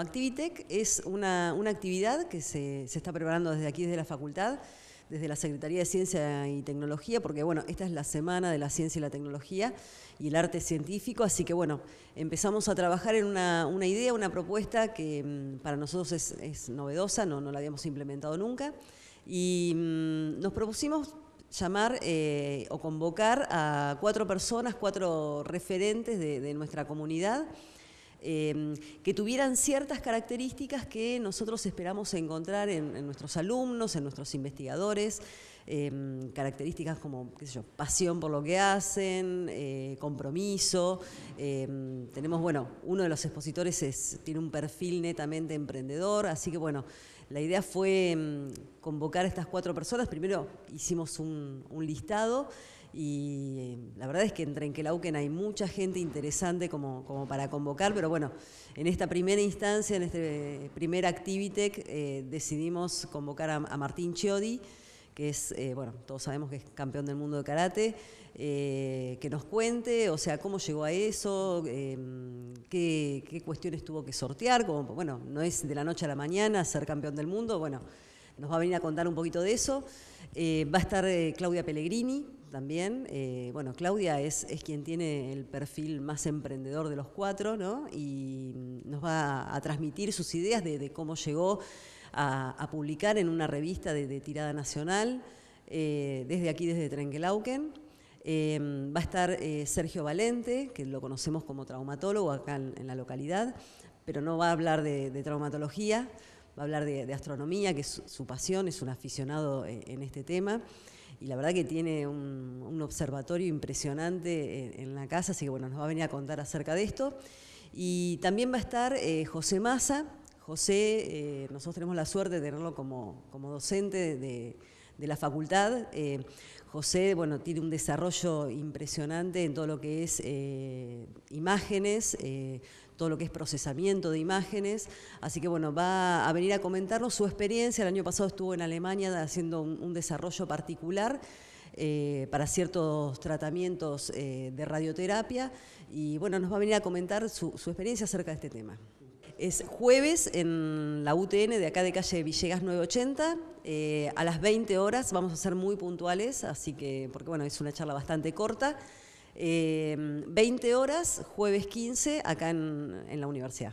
Activitec es una, actividad que se, se, está preparando desde aquí, desde la facultad, desde la Secretaría de Ciencia y Tecnología, porque bueno, esta es la semana de la ciencia y la tecnología y el arte científico, así que bueno, empezamos a trabajar en una, una idea, una propuesta que mm, para nosotros es, novedosa, no, no, la habíamos implementado nunca, y mm, nos propusimos llamar eh, o convocar a cuatro personas, cuatro referentes de, de nuestra comunidad, Em, que tuvieran ciertas características que nosotros esperamos encontrar en, nuestros alumnos, en nuestros investigadores, em, características como qué sé yo, pasión por lo que hacen, eh, compromiso. Em, tenemos, bueno, uno de los expositores tiene un perfil netamente emprendedor, así que bueno, la idea fue convocar a estas cuatro personas. Primero hicimos un listado. Y em, la verdad es que en Trenquelauquen hay mucha gente interesante como, para convocar, pero bueno, en esta primera instancia, en este eh, primer Activitec, eh, decidimos convocar a, Martín Chiodi que es, eh, bueno, todos sabemos que es campeón del mundo de karate, que nos cuente, o sea, cómo llegó a eso, em, qué, qué, cuestiones tuvo que sortear, como, bueno, no es de la noche a la mañana ser campeón del mundo, bueno, nos va a venir a contar un poquito de eso. va a estar Claudia Pellegrini, también. Eh, bueno, Claudia es, quien tiene el perfil más emprendedor de los cuatro, ¿no? Y mm, nos va a, transmitir sus ideas de, cómo llegó a, publicar en una revista de, tirada nacional, eh, desde aquí, desde Trenquelauken. Em, va a estar eh, Sergio Valente, que lo conocemos como traumatólogo acá en, la localidad, pero no va a hablar de, traumatología, va a hablar de, astronomía, que es su, pasión, es un aficionado en este tema y la verdad que tiene un, observatorio impresionante en, la casa, así que bueno, nos va a venir a contar acerca de esto. Y también va a estar eh, José Massa. José, eh, nosotros tenemos la suerte de tenerlo como, docente de, la facultad. Eh, José, bueno, tiene un desarrollo impresionante en todo lo que es imágenes, todo lo que es procesamiento de imágenes. Así que bueno, va a venir a comentarnos su experiencia. El año pasado estuvo en Alemania haciendo un, desarrollo particular. Eh, para ciertos tratamientos eh, de radioterapia y bueno, nos va a venir a comentar su, experiencia acerca de este tema. Es jueves en la UTN de acá de calle Villegas 980. Eh, a las 20 horas vamos a ser muy puntuales, así que, porque bueno, es una charla bastante corta. Eh, 20 horas, jueves 15, acá en la universidad.